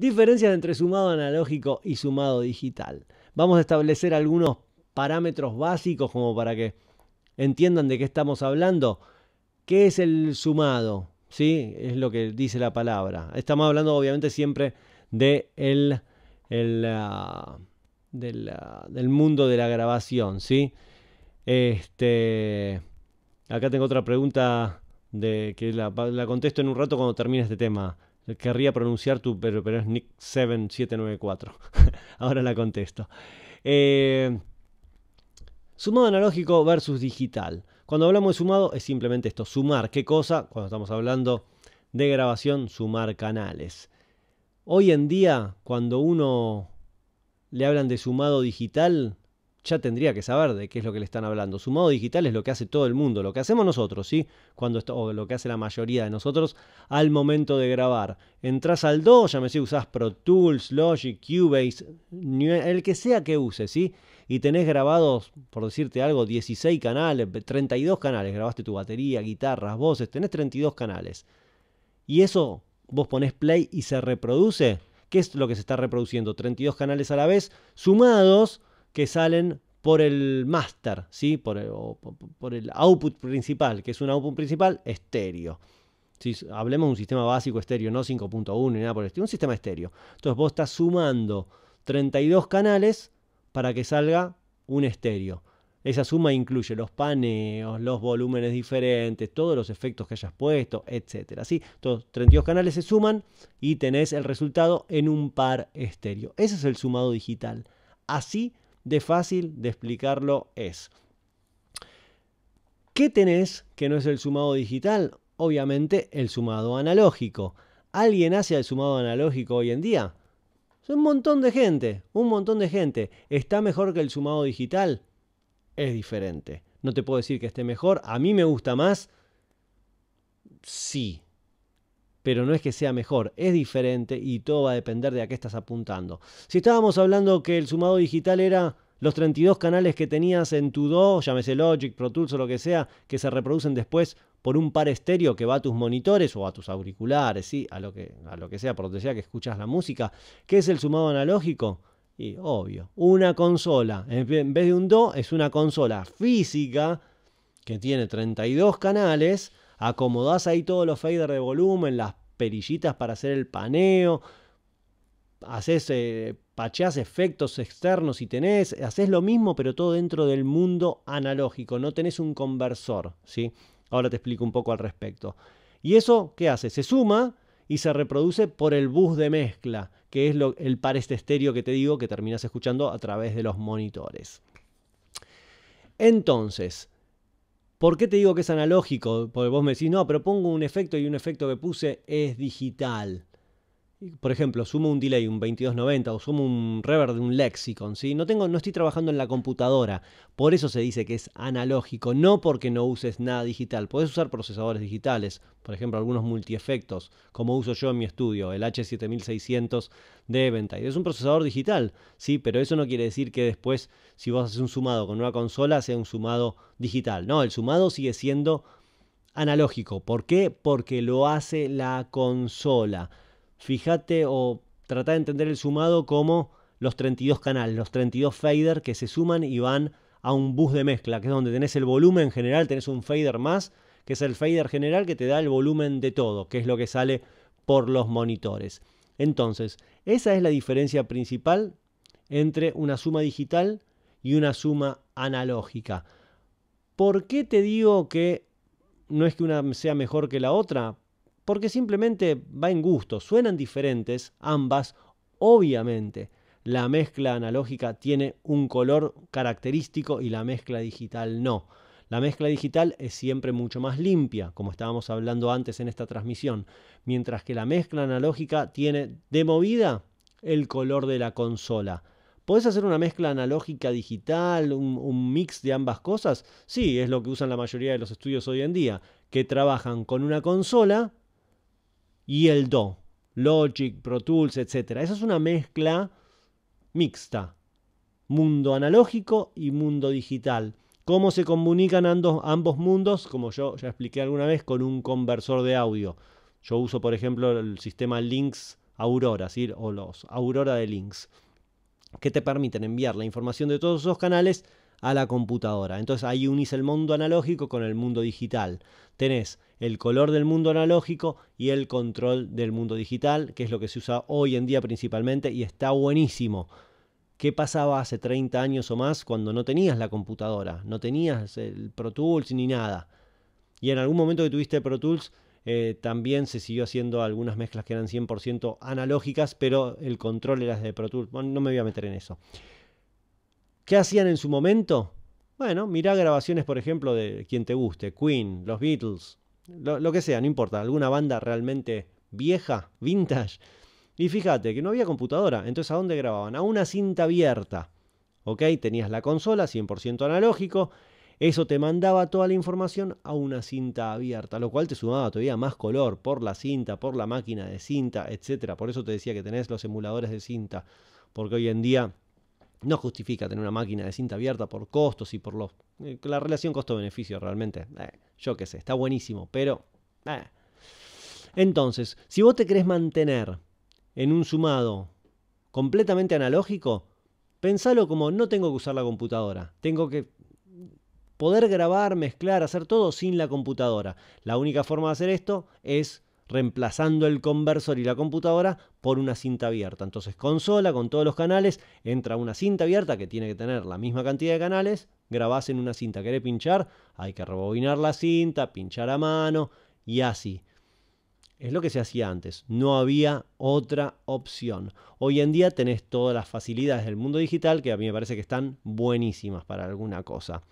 Diferencias entre sumado analógico y sumado digital. Vamos a establecer algunos parámetros básicos como para que entiendan de qué estamos hablando. ¿Qué es el sumado? ¿Sí? Es lo que dice la palabra. Estamos hablando obviamente siempre ah, ah, del, mundo de la grabación. ¿sí? Este, acá tengo otra pregunta de, que la, la contesto en un rato cuando termine este tema querría pronunciar tu, pero, pero es Nick 7794. Ahora la contesto. Eh, sumado analógico versus digital. Cuando hablamos de sumado es simplemente esto, sumar qué cosa, cuando estamos hablando de grabación, sumar canales. Hoy en día, cuando uno le hablan de sumado digital, ya tendría que saber de qué es lo que le están hablando. Sumado digital es lo que hace todo el mundo, lo que hacemos nosotros, ¿sí? Cuando esto, o lo que hace la mayoría de nosotros al momento de grabar. Entrás al Do, sé usás Pro Tools, Logic, Cubase, el que sea que uses, ¿sí? Y tenés grabados, por decirte algo, 16 canales, 32 canales. Grabaste tu batería, guitarras, voces, tenés 32 canales. Y eso vos ponés play y se reproduce. ¿Qué es lo que se está reproduciendo? 32 canales a la vez, sumados que salen por el master, ¿sí? por, el, output principal, que es un output principal estéreo. Si hablemos de un sistema básico estéreo, no 5.1 ni nada por el estilo, un sistema estéreo. Entonces vos estás sumando 32 canales para que salga un estéreo. Esa suma incluye los paneos, los volúmenes diferentes, todos los efectos que hayas puesto, Etcétera. Entonces, 32 canales se suman y tenés el resultado en un par estéreo. Ese es el sumado digital. Así de fácil de explicarlo es. ¿Qué tenés que no es el sumado digital? Obviamente el sumado analógico. ¿Alguien hace el sumado analógico hoy en día? Un montón de gente, un montón de gente. ¿Está mejor que el sumado digital? Es diferente. No te puedo decir que esté mejor. A mí me gusta más. Sí, pero no es que sea mejor, es diferente y todo va a depender de a qué estás apuntando. Si estábamos hablando que el sumado digital era los 32 canales que tenías en tu DO, llámese Logic, Pro Tools o lo que sea, que se reproducen después por un par estéreo que va a tus monitores o a tus auriculares, ¿sí? a, lo que, a lo que sea, por donde sea que escuchas la música, ¿qué es el sumado analógico? Y obvio, una consola, en vez de un DO, es una consola física que tiene 32 canales acomodás ahí todos los faders de volumen, las perillitas para hacer el paneo, haces, eh, pacheás efectos externos y tenés, haces lo mismo pero todo dentro del mundo analógico, no tenés un conversor, ¿sí? Ahora te explico un poco al respecto. ¿Y eso qué hace? Se suma y se reproduce por el bus de mezcla, que es lo, el par este estéreo que te digo que terminas escuchando a través de los monitores. Entonces, ¿Por qué te digo que es analógico? Porque vos me decís, no, pero pongo un efecto y un efecto que puse es digital por ejemplo, sumo un delay, un 2290 o sumo un reverb de un lexicon, ¿sí? No, tengo, no estoy trabajando en la computadora, por eso se dice que es analógico, no porque no uses nada digital. Puedes usar procesadores digitales, por ejemplo, algunos multiefectos, como uso yo en mi estudio, el H7600 de Eventide. Es un procesador digital, ¿sí? Pero eso no quiere decir que después, si vos haces un sumado con una consola, sea un sumado digital. No, el sumado sigue siendo analógico. ¿Por qué? Porque lo hace la consola fíjate o trata de entender el sumado como los 32 canales, los 32 faders que se suman y van a un bus de mezcla, que es donde tenés el volumen general, tenés un fader más, que es el fader general que te da el volumen de todo, que es lo que sale por los monitores. Entonces, esa es la diferencia principal entre una suma digital y una suma analógica. ¿Por qué te digo que no es que una sea mejor que la otra? porque simplemente va en gusto, suenan diferentes ambas, obviamente. La mezcla analógica tiene un color característico y la mezcla digital no. La mezcla digital es siempre mucho más limpia, como estábamos hablando antes en esta transmisión, mientras que la mezcla analógica tiene de movida el color de la consola. ¿Podés hacer una mezcla analógica digital, un, un, mix de ambas cosas? Sí, es lo que usan la mayoría de los estudios hoy en día, que trabajan con una consola y el Do. Logic, Pro Tools, etc. Esa es una mezcla mixta. Mundo analógico y mundo digital. ¿Cómo se comunican ambos, mundos? Como yo ya expliqué alguna vez, con un conversor de audio. Yo uso, por ejemplo, el sistema Links Aurora, o los Aurora de Links, que te permiten enviar la información de todos esos canales a la computadora. Entonces ahí unís el mundo analógico con el mundo digital. Tenés el color del mundo analógico y el control del mundo digital, que es lo que se usa hoy en día principalmente y está buenísimo. ¿Qué pasaba hace 30 años o más cuando no tenías la computadora? No tenías el Pro Tools ni nada. Y en algún momento que tuviste Pro Tools, eh, también se siguió haciendo algunas mezclas que eran 100% analógicas, pero el control era de Pro Tools. Bueno, no me voy a meter en eso. ¿Qué hacían en su momento? Bueno, mirá grabaciones, por ejemplo, de quien te guste, Queen, los Beatles, lo, que sea, no importa, alguna banda realmente vieja, vintage. Y fíjate que no había computadora, entonces ¿a dónde grababan? A una cinta abierta. ¿Ok? Tenías la consola, 100% analógico. Eso te mandaba toda la información a una cinta abierta, lo cual te sumaba todavía más color por la cinta, por la máquina de cinta, etc. Por eso te decía que tenés los emuladores de cinta, porque hoy en día no justifica tener una máquina de cinta abierta por costos y por los, eh, la relación costo-beneficio realmente. Eh, yo qué sé, está buenísimo, pero... Eh. Entonces, si vos te querés mantener en un sumado completamente analógico, pensalo como no tengo que usar la computadora, tengo que poder grabar, mezclar, hacer todo sin la computadora. La única forma de hacer esto es reemplazando el conversor y la computadora por una cinta abierta. Entonces, consola con todos los canales, entra una cinta abierta que tiene que tener la misma cantidad de canales, grabás en una cinta, querés pinchar, hay que rebobinar la cinta, pinchar a mano y así. Es lo que se hacía antes, no había otra opción. Hoy en día tenés todas las facilidades del mundo digital que a mí me parece que están buenísimas para alguna cosa.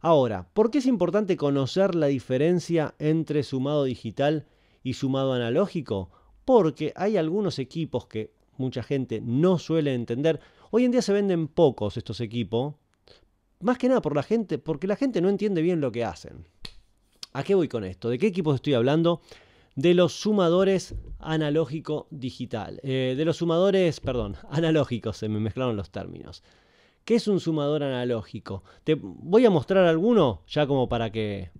Ahora, ¿por qué es importante conocer la diferencia entre sumado digital y sumado analógico, porque hay algunos equipos que mucha gente no suele entender. Hoy en día se venden pocos estos equipos, más que nada por la gente, porque la gente no entiende bien lo que hacen. ¿A qué voy con esto? ¿De qué equipos estoy hablando? De los sumadores analógico digital, eh, de los sumadores, perdón, analógicos, se me mezclaron los términos. ¿Qué es un sumador analógico? Te voy a mostrar alguno ya como para que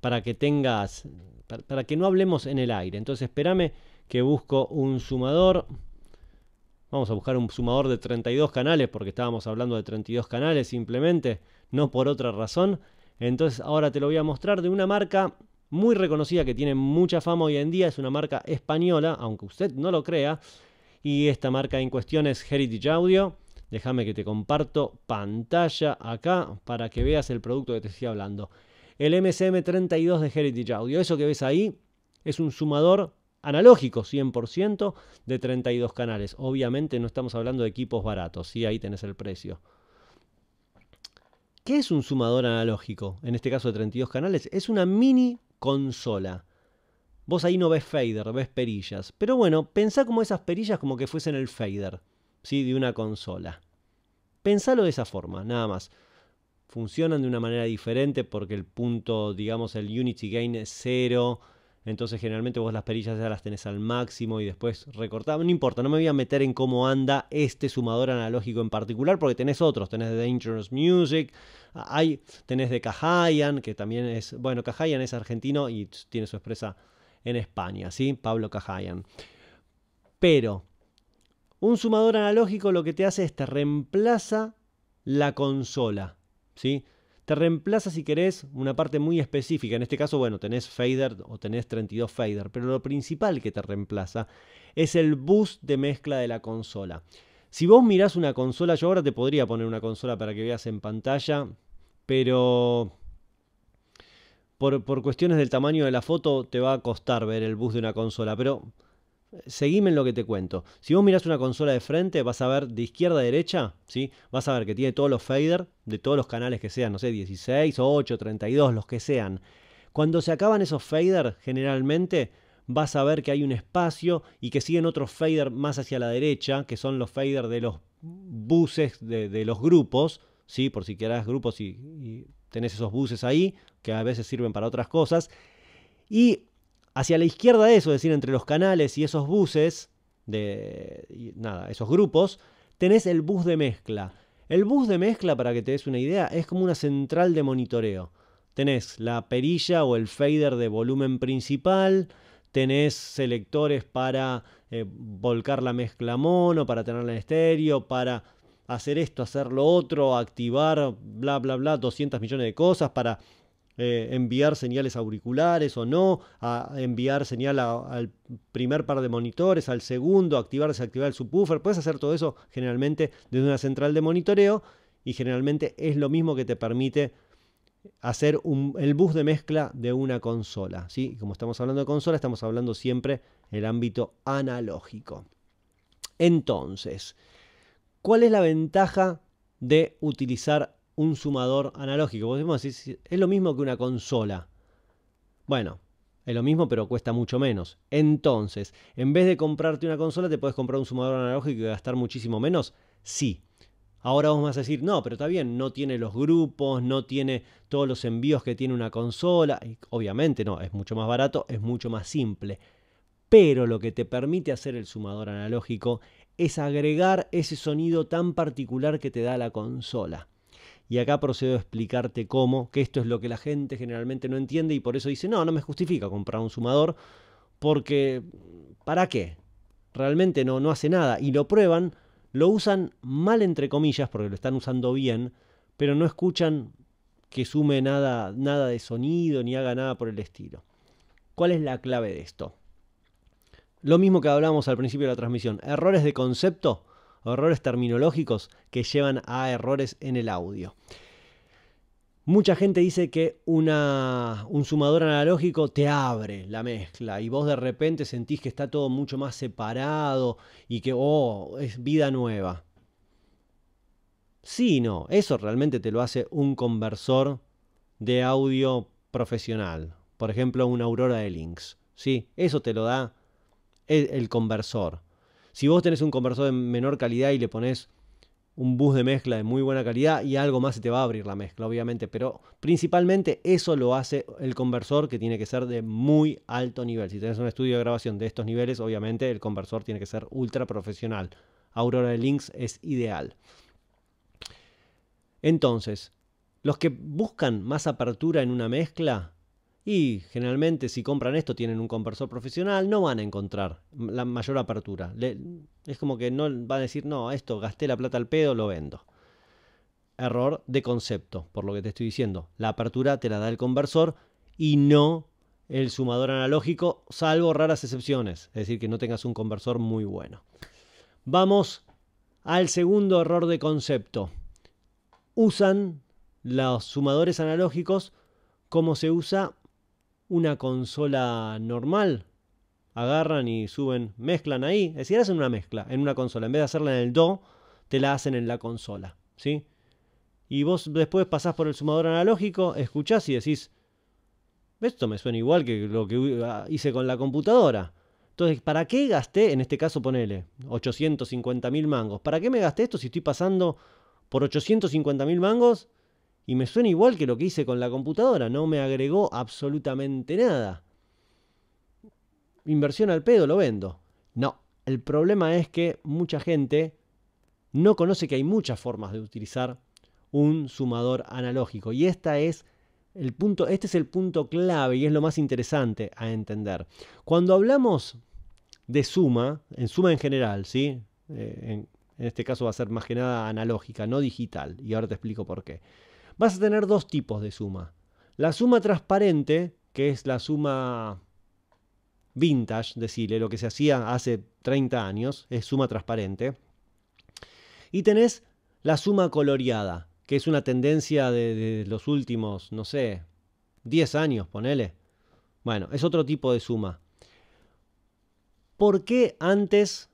para que tengas para, que no hablemos en el aire. Entonces espérame que busco un sumador. Vamos a buscar un sumador de 32 canales porque estábamos hablando de 32 canales simplemente, no por otra razón. Entonces ahora te lo voy a mostrar de una marca muy reconocida que tiene mucha fama hoy en día, es una marca española, aunque usted no lo crea. Y esta marca en cuestión es Heritage Audio. Déjame que te comparto pantalla acá para que veas el producto que te estoy hablando el MCM32 de Heritage Audio. Eso que ves ahí es un sumador analógico 100% de 32 canales. Obviamente no estamos hablando de equipos baratos, ¿sí? ahí tenés el precio. ¿Qué es un sumador analógico? En este caso de 32 canales. Es una mini consola. Vos ahí no ves fader, ves perillas. Pero bueno, pensá como esas perillas como que fuesen el fader, ¿sí? De una consola. Pensalo de esa forma, nada más funcionan de una manera diferente porque el punto, digamos, el Unity Gain es cero. Entonces generalmente vos las perillas ya las tenés al máximo y después recortás. No importa, no me voy a meter en cómo anda este sumador analógico en particular porque tenés otros. Tenés de Dangerous Music, hay, tenés de Cajayan, que también es... Bueno, Cajayan es argentino y tiene su expresa en España, ¿sí? Pablo Cajayan. Pero un sumador analógico lo que te hace es te reemplaza la consola. ¿sí? Te reemplaza, si querés, una parte muy específica. En este caso, bueno, tenés fader o tenés 32 fader, pero lo principal que te reemplaza es el bus de mezcla de la consola. Si vos mirás una consola, yo ahora te podría poner una consola para que veas en pantalla, pero por, por, cuestiones del tamaño de la foto te va a costar ver el bus de una consola. Pero seguime en lo que te cuento. Si vos mirás una consola de frente, vas a ver de izquierda a derecha, ¿sí? Vas a ver que tiene todos los fader de todos los canales que sean, no sé, 16, 8, 32, los que sean. Cuando se acaban esos fader, generalmente vas a ver que hay un espacio y que siguen otros fader más hacia la derecha, que son los fader de los buses de, los grupos, ¿sí? Por si querás grupos y, y tenés esos buses ahí, que a veces sirven para otras cosas. Y hacia la izquierda de eso, es decir, entre los canales y esos buses, de nada, esos grupos, tenés el bus de mezcla. El bus de mezcla, para que te des una idea, es como una central de monitoreo. Tenés la perilla o el fader de volumen principal, tenés selectores para eh, volcar la mezcla mono, para tenerla en estéreo, para hacer esto, hacer lo otro, activar, bla, bla, bla, 200 millones de cosas, para eh, enviar señales auriculares o no, a enviar señal al primer par de monitores, al segundo, activar, desactivar el subwoofer. Puedes hacer todo eso generalmente desde una central de monitoreo y generalmente es lo mismo que te permite hacer el bus de mezcla de una consola. ¿sí? Como estamos hablando de consola, estamos hablando siempre el ámbito analógico. Entonces, ¿cuál es la ventaja de utilizar un sumador analógico. Podemos es lo mismo que una consola. Bueno, es lo mismo, pero cuesta mucho menos. Entonces, en vez de comprarte una consola, te puedes comprar un sumador analógico y gastar muchísimo menos. Sí. Ahora vos vas a decir, no, pero está bien, no tiene los grupos, no tiene todos los envíos que tiene una consola. Y obviamente no, es mucho más barato, es mucho más simple. Pero lo que te permite hacer el sumador analógico es agregar ese sonido tan particular que te da la consola y acá procedo a explicarte cómo, que esto es lo que la gente generalmente no entiende y por eso dice, no, no me justifica comprar un sumador, porque ¿para qué? Realmente no, no hace nada y lo prueban, lo usan mal entre comillas, porque lo están usando bien, pero no escuchan que sume nada, nada de sonido ni haga nada por el estilo. ¿Cuál es la clave de esto? Lo mismo que hablábamos al principio de la transmisión, errores de concepto errores terminológicos que llevan a errores en el audio. Mucha gente dice que un sumador analógico te abre la mezcla y vos de repente sentís que está todo mucho más separado y que, oh, es vida nueva. Sí, no, eso realmente te lo hace un conversor de audio profesional. Por ejemplo, una Aurora de Links. Sí, eso te lo da el conversor. Si vos tenés un conversor de menor calidad y le pones un bus de mezcla de muy buena calidad y algo más se te va a abrir la mezcla, obviamente, pero principalmente eso lo hace el conversor que tiene que ser de muy alto nivel. Si tenés un estudio de grabación de estos niveles, obviamente el conversor tiene que ser ultra profesional. Aurora de Links es ideal. Entonces, los que buscan más apertura en una mezcla y generalmente si compran esto tienen un conversor profesional, no van a encontrar la mayor apertura. es como que no van a decir, no, esto gasté la plata al pedo, lo vendo. Error de concepto, por lo que te estoy diciendo. La apertura te la da el conversor y no el sumador analógico, salvo raras excepciones. Es decir, que no tengas un conversor muy bueno. Vamos al segundo error de concepto. Usan los sumadores analógicos como se usa una consola normal, agarran y suben, mezclan ahí, es decir, hacen una mezcla en una consola, en vez de hacerla en el Do, te la hacen en la consola, ¿sí? Y vos después pasás por el sumador analógico, escuchás y decís, esto me suena igual que lo que ah, hice con la computadora. Entonces, ¿para qué gasté, en este caso ponele, 850.000 mil mangos? ¿Para qué me gasté esto si estoy pasando por 850.000 mil mangos y me suena igual que lo que hice con la computadora, no me agregó absolutamente nada. Inversión al pedo, lo vendo. No, el problema es que mucha gente no conoce que hay muchas formas de utilizar un sumador analógico. Y esta es el punto, este es el punto clave y es lo más interesante a entender. Cuando hablamos de suma, en suma en general, ¿sí? Eh, en este caso va a ser más que nada analógica, no digital. Y ahora te explico por qué vas a tener dos tipos de suma. La suma transparente, que es la suma vintage, decirle, lo que se hacía hace 30 años, es suma transparente. Y tenés la suma coloreada, que es una tendencia de, de los últimos, no sé, 10 años, ponele. Bueno, es otro tipo de suma. ¿Por qué antes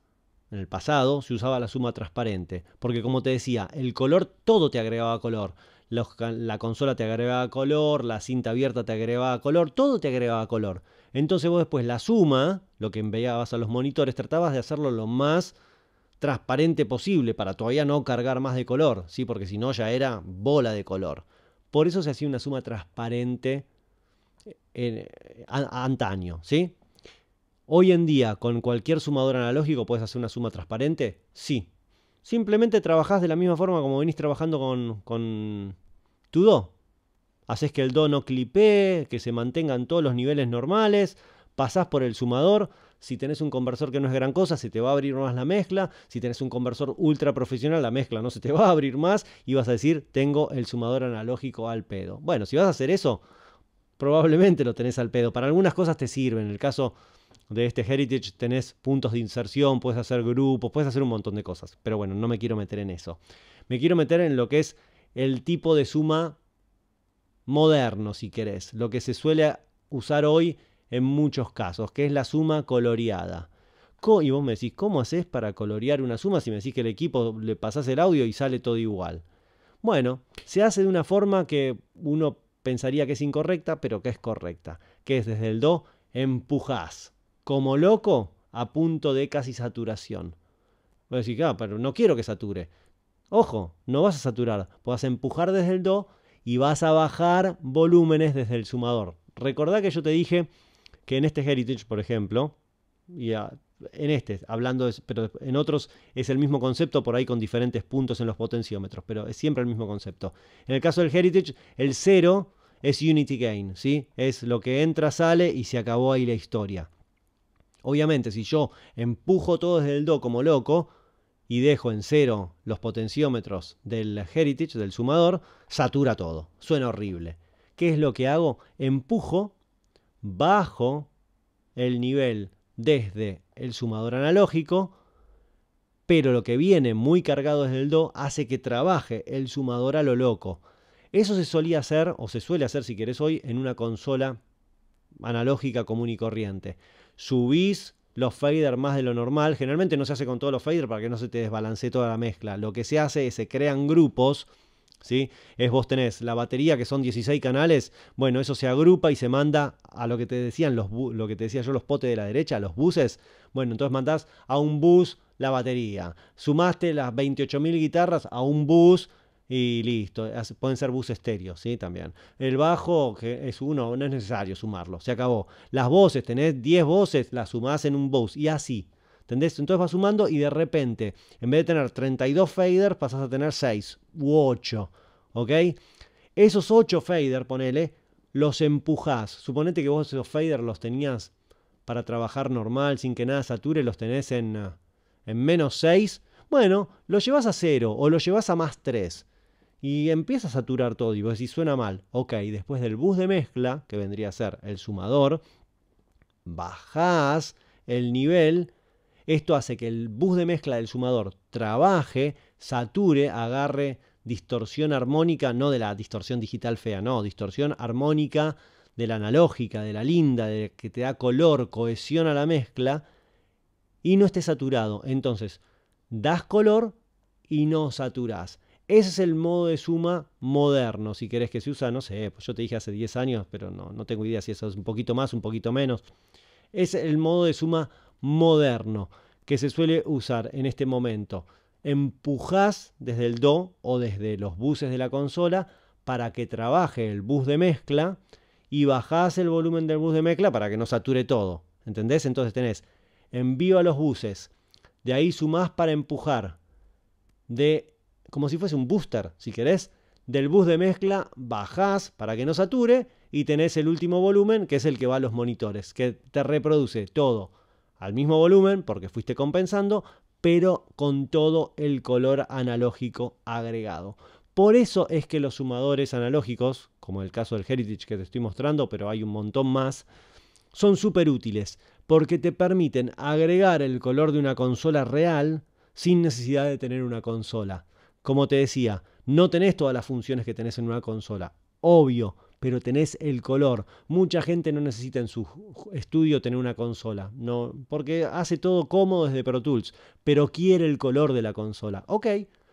en el pasado se usaba la suma transparente, porque como te decía, el color todo te agregaba color. la consola te agregaba color, la cinta abierta te agregaba color, todo te agregaba color. Entonces vos después la suma, lo que enviabas a los monitores, tratabas de hacerlo lo más transparente posible para todavía no cargar más de color, ¿sí? porque si no ya era bola de color. Por eso se hacía una suma transparente eh, eh, antaño, ¿sí? Hoy en día, con cualquier sumador analógico, ¿puedes hacer una suma transparente? Sí. Simplemente trabajás de la misma forma como venís trabajando con, tu do. Haces que el do no clipee, que se mantengan todos los niveles normales, pasás por el sumador. Si tenés un conversor que no es gran cosa, se te va a abrir más la mezcla. Si tenés un conversor ultra profesional, la mezcla no se te va a abrir más y vas a decir, tengo el sumador analógico al pedo. Bueno, si vas a hacer eso, probablemente lo tenés al pedo. Para algunas cosas te sirve. En el caso de este heritage tenés puntos de inserción, puedes hacer grupos, puedes hacer un montón de cosas. Pero bueno, no me quiero meter en eso. Me quiero meter en lo que es el tipo de suma moderno, si querés, lo que se suele usar hoy en muchos casos, que es la suma coloreada. Y vos me decís, ¿cómo haces para colorear una suma si me decís que el equipo le pasás el audio y sale todo igual? Bueno, se hace de una forma que uno pensaría que es incorrecta, pero que es correcta, que es desde el do empujás como loco a punto de casi saturación. Voy a decir, ah, pero no quiero que sature. Ojo, no vas a saturar, vas empujar desde el do y vas a bajar volúmenes desde el sumador. Recordá que yo te dije que en este Heritage, por ejemplo, y en este, hablando, de, pero en otros es el mismo concepto, por ahí con diferentes puntos en los potenciómetros, pero es siempre el mismo concepto. En el caso del Heritage, el cero es Unity Gain, ¿sí? Es lo que entra, sale y se acabó ahí la historia. Obviamente, si yo empujo todo desde el do como loco y dejo en cero los potenciómetros del heritage, del sumador, satura todo. Suena horrible. ¿Qué es lo que hago? Empujo bajo el nivel desde el sumador analógico, pero lo que viene muy cargado desde el do hace que trabaje el sumador a lo loco. Eso se solía hacer, o se suele hacer si querés hoy, en una consola analógica común y corriente subís los faders más de lo normal. Generalmente no se hace con todos los faders para que no se te desbalance toda la mezcla. Lo que se hace es se crean grupos. ¿Sí? Es vos tenés la batería que son 16 canales, bueno, eso se agrupa y se manda a lo que te decían los lo que te decía yo los potes de la derecha, los buses. Bueno, entonces mandás a un bus la batería. Sumaste las 28.000 guitarras a un bus y listo. Pueden ser bus estéreos, ¿sí? También. El bajo, que es uno, no es necesario sumarlo, se acabó. Las voces, tenés 10 voces, las sumás en un bus y así. ¿Entendés? Entonces vas sumando y de repente, en vez de tener 32 faders, pasás a tener 6 u 8. ¿Ok? Esos 8 faders, ponele, los empujás. Suponete que vos esos faders los tenías para trabajar normal, sin que nada sature, los tenés en, en menos 6. Bueno, los llevas a 0 o los llevas a más 3 y empieza a saturar todo y vos decís, suena mal. Ok, después del bus de mezcla, que vendría a ser el sumador, bajás el nivel. Esto hace que el bus de mezcla del sumador trabaje, sature, agarre distorsión armónica, no de la distorsión digital fea, no, distorsión armónica de la analógica, de la linda, de que te da color, cohesión a la mezcla, y no esté saturado. Entonces, das color y no saturás. Ese es el modo de suma moderno, si querés que se usa, no sé, pues yo te dije hace 10 años, pero no, no tengo idea si eso es un poquito más, un poquito menos. Es el modo de suma moderno que se suele usar en este momento. Empujás desde el do o desde los buses de la consola para que trabaje el bus de mezcla y bajás el volumen del bus de mezcla para que no sature todo. ¿Entendés? Entonces tenés envío a los buses, de ahí sumás para empujar, de como si fuese un booster, si querés. Del bus de mezcla bajás para que no sature y tenés el último volumen, que es el que va a los monitores, que te reproduce todo al mismo volumen, porque fuiste compensando, pero con todo el color analógico agregado. Por eso es que los sumadores analógicos, como el caso del Heritage que te estoy mostrando, pero hay un montón más, son súper útiles, porque te permiten agregar el color de una consola real sin necesidad de tener una consola. Como te decía, no tenés todas las funciones que tenés en una consola, obvio, pero tenés el color. Mucha gente no necesita en su estudio tener una consola, no, porque hace todo cómodo desde Pro Tools, pero quiere el color de la consola. Ok,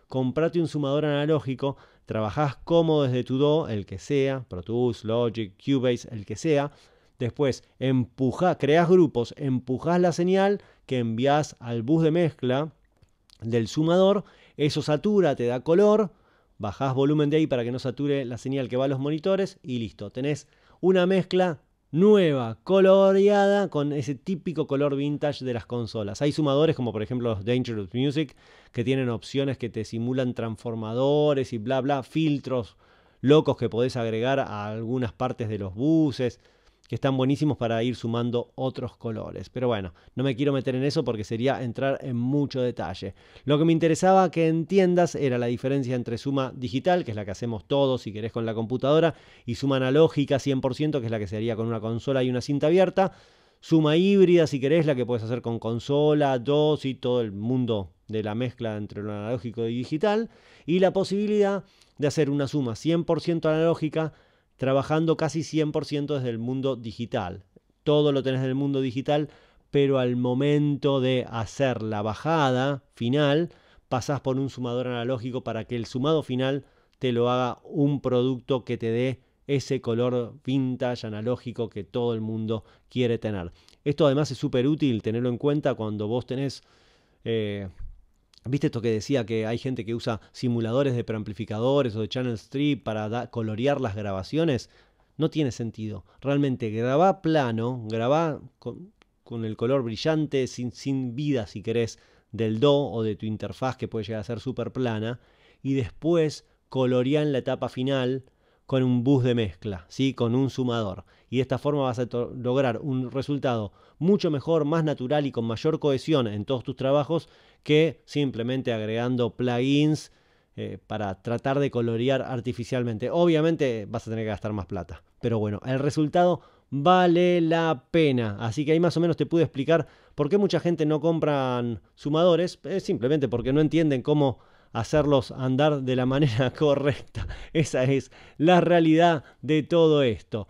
comprate un sumador analógico, trabajás cómodo desde tu DO, el que sea, Pro Tools, Logic, Cubase, el que sea. Después empuja, creás grupos, empujas la señal que envías al bus de mezcla del sumador eso satura, te da color, bajás volumen de ahí para que no sature la señal que va a los monitores y listo, tenés una mezcla nueva, coloreada, con ese típico color vintage de las consolas. Hay sumadores como por ejemplo los Dangerous Music, que tienen opciones que te simulan transformadores y bla bla, filtros locos que podés agregar a algunas partes de los buses que están buenísimos para ir sumando otros colores. Pero bueno, no me quiero meter en eso porque sería entrar en mucho detalle. Lo que me interesaba que entiendas era la diferencia entre suma digital, que es la que hacemos todos si querés con la computadora, y suma analógica 100%, que es la que se haría con una consola y una cinta abierta. Suma híbrida, si querés, la que puedes hacer con consola, dos y todo el mundo de la mezcla entre lo analógico y digital. Y la posibilidad de hacer una suma 100% analógica trabajando casi 100% desde el mundo digital. Todo lo tenés del el mundo digital, pero al momento de hacer la bajada final, pasás por un sumador analógico para que el sumado final te lo haga un producto que te dé ese color vintage analógico que todo el mundo quiere tener. Esto además es súper útil tenerlo en cuenta cuando vos tenés eh, ¿Viste esto que decía que hay gente que usa simuladores de preamplificadores o de channel strip para colorear las grabaciones? No tiene sentido. Realmente graba plano, graba con, el color brillante, sin, sin vida si querés, del Do o de tu interfaz que puede llegar a ser súper plana. Y después colorea en la etapa final con un bus de mezcla, ¿sí? con un sumador. Y de esta forma vas a lograr un resultado mucho mejor, más natural y con mayor cohesión en todos tus trabajos que simplemente agregando plugins eh, para tratar de colorear artificialmente. Obviamente vas a tener que gastar más plata, pero bueno, el resultado vale la pena. Así que ahí más o menos te pude explicar por qué mucha gente no compran sumadores, es eh, simplemente porque no entienden cómo hacerlos andar de la manera correcta. Esa es la realidad de todo esto.